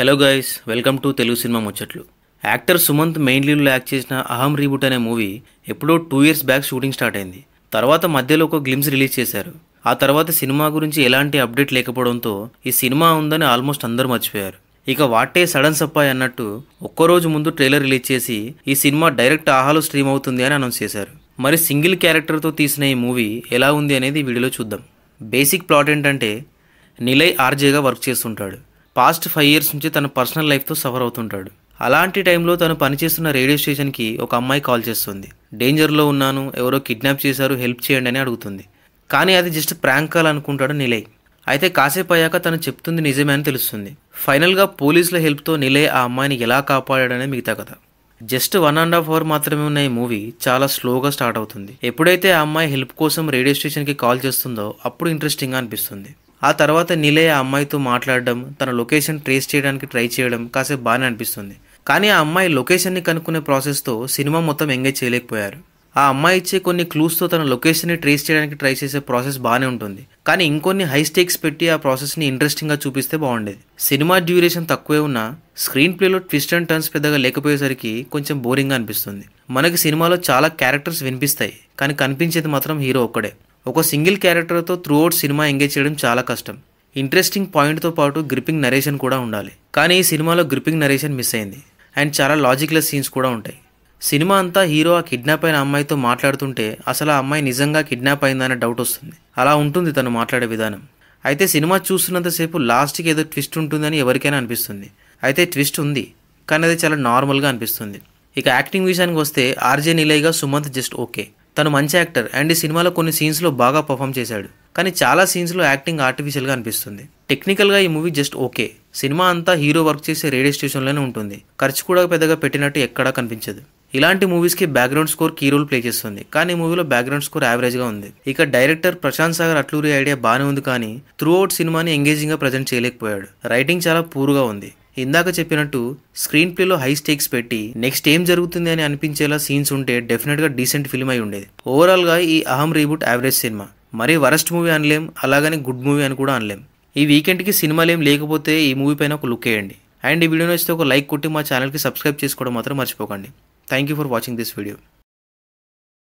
hello guys welcome to Telugu cinema ముచ్చట్లు actor Sumanth main లీడ్లో act చేసిన అహం రీబూట్ అనే మూవీ ఎప్పుడో two years back shooting start అయింది తర్వాత మధ్యలో ఒక గ్లిమ్స్ రిలీజ్ చేశారు ఆ తర్వాత సినిమా గురించి ఎలాంటి అప్డేట్ లేకపోవడంతో ఈ సినిమా ఉందని ఆల్మోస్ట్ అందరూ మర్చిపోయారు ఇక వాటే సడన్ సప్పాయ్ అన్నట్టు ఒక్కరోజు ముందు ట్రైలర్ రిలీజ్ చేసి ఈ సినిమా డైరెక్ట్ ఆహాలో స్ట్రీమ్ అవుతుంది అని అనౌన్స్ చేశారు మరి సింగిల్ క్యారెక్టర్తో తీసిన ఈ మూవీ ఎలా ఉంది అనేది వీడియోలో చూద్దాం బేసిక్ ప్లాట్ ఏంటంటే నిలయ్ ఆర్జేగా వర్క్ చేస్తుంటాడు పాస్ట్ ఫైవ్ ఇయర్స్ నుంచి తన పర్సనల్ లైఫ్తో సఫర్ అవుతుంటాడు అలాంటి టైంలో తను పనిచేస్తున్న రేడియో స్టేషన్కి ఒక అమ్మాయి కాల్ చేస్తుంది డేంజర్లో ఉన్నాను ఎవరో కిడ్నాప్ చేశారు హెల్ప్ చేయండి అని అడుగుతుంది కానీ అది జస్ట్ ప్రాంక్ కాల్ అనుకుంటాడు నిలయ్ అయితే కాసేపు అయ్యాక తను చెప్తుంది నిజమే అని తెలుస్తుంది ఫైనల్గా పోలీసుల హెల్ప్తో నిలయ్ ఆ అమ్మాయిని ఎలా కాపాడాడనే మిగతా కథ just one and half hour మాత్రమే ఉన్న ఈ మూవీ చాలా స్లోగా స్టార్ట్ అవుతుంది ఎప్పుడైతే ఆ అమ్మాయి హెల్ప్ కోసం రేడియో స్టేషన్కి కాల్ చేస్తుందో అప్పుడు ఇంట్రెస్టింగ్గా అనిపిస్తుంది ఆ తర్వాత నిలయ ఆ అమ్మాయితో మాట్లాడడం తన లొకేషన్ ట్రేస్ చేయడానికి ట్రై చేయడం కాసేపు బాగానే అనిపిస్తుంది కానీ ఆ అమ్మాయి లొకేషన్ని కనుక్కునే ప్రాసెస్తో సినిమా మొత్తం ఎంగేజ్ చేయలేకపోయారు ఆ అమ్మాయి ఇచ్చే కొన్ని క్లూస్తో తన లొకేషన్ని ట్రేస్ చేయడానికి ట్రై చేసే ప్రాసెస్ బాగానే ఉంటుంది కానీ ఇంకొన్ని హై స్టేక్స్ పెట్టి ఆ ప్రాసెస్ని ఇంట్రెస్టింగ్గా చూపిస్తే బాగుండేది సినిమా డ్యూరేషన్ తక్కువే ఉన్నా స్క్రీన్ ప్లేలో ట్విస్ట్ అండ్ టర్న్స్ పెద్దగా లేకపోయేసరికి కొంచెం బోరింగ్గా అనిపిస్తుంది మనకి సినిమాలో చాలా క్యారెక్టర్స్ వినిపిస్తాయి కానీ కనిపించేది మాత్రం హీరో ఒక్కడే ఒక సింగిల్ క్యారెక్టర్తో త్రూ అవుట్ సినిమా ఎంగేజ్ చేయడం చాలా కష్టం ఇంట్రెస్టింగ్ పాయింట్తో పాటు గ్రిప్పింగ్ నరేషన్ కూడా ఉండాలి కానీ ఈ సినిమాలో గ్రిప్పింగ్ నరేషన్ మిస్ అయింది అండ్ చాలా లాజిక్లెస్ సీన్స్ కూడా ఉంటాయి సినిమా అంతా హీరో ఆ కిడ్నాప్ అయిన అమ్మాయితో మాట్లాడుతుంటే అసలు ఆ అమ్మాయి నిజంగా కిడ్నాప్ అయిందనే డౌట్ వస్తుంది అలా ఉంటుంది తను మాట్లాడే విధానం అయితే సినిమా చూస్తున్నంతసేపు లాస్ట్కి ఏదో ట్విస్ట్ ఉంటుందని ఎవరికైనా అనిపిస్తుంది అయితే ట్విస్ట్ ఉంది కానీ అది చాలా నార్మల్గా అనిపిస్తుంది ఇక యాక్టింగ్ విషయానికి వస్తే ఆర్జే నిలయ్గా సుమంత్ జస్ట్ ఓకే తను మంచి యాక్టర్ అండ్ ఈ సినిమాలో కొన్ని సీన్స్లో బాగా పర్ఫామ్ చేశాడు కానీ చాలా సీన్స్లో యాక్టింగ్ ఆర్టిఫిషియల్గా అనిపిస్తుంది టెక్నికల్గా ఈ మూవీ జస్ట్ ఓకే సినిమా అంతా హీరో వర్క్ చేసే రేడియో స్టేషన్లోనే ఉంటుంది ఖర్చు కూడా పెద్దగా పెట్టినట్టు ఎక్కడా కనిపించదు ఇలాంటి మూవీస్కి background score key role play చేస్తుంది కానీ మూవీలో బ్యాక్గ్రౌండ్ స్కోర్ యావరేజ్గా ఉంది ఇక డైరెక్టర్ ప్రశాంత్ సాగర్ అట్లూరి ఐడియా బాగానే ఉంది కానీ త్రూ అవుట్ సినిమాని ఎంగేజింగ్గా ప్రజెంట్ చేయలేకపోయాడు రైటింగ్ చాలా పూర్గా ఉంది ఇందాక చెప్పినట్టు స్క్రీన్ ప్లేలో హై స్టేక్స్ పెట్టి నెక్స్ట్ ఏం జరుగుతుంది అని అనిపించేలా సీన్స్ ఉంటే డెఫినెట్గా డీసెంట్ ఫిల్మ్ అయి ఉండేది ఓవరాల్గా ఈ అహం రీబూట్ యావరేజ్ సినిమా మరీ వరస్ట్ మూవీ అనలేం అలాగని గుడ్ మూవీ అని కూడా అనలేం ఈ వీకెండ్కి సినిమాలేం లేకపోతే ఈ మూవీ పైన ఒక లుక్ వేయండి అండ్ ఈ వీడియో నచ్చితే ఒక లైక్ కొట్టి మా ఛానల్కి సబ్స్క్రైబ్ చేసుకోవడం మాత్రం మర్చిపోకండి thank you for watching this video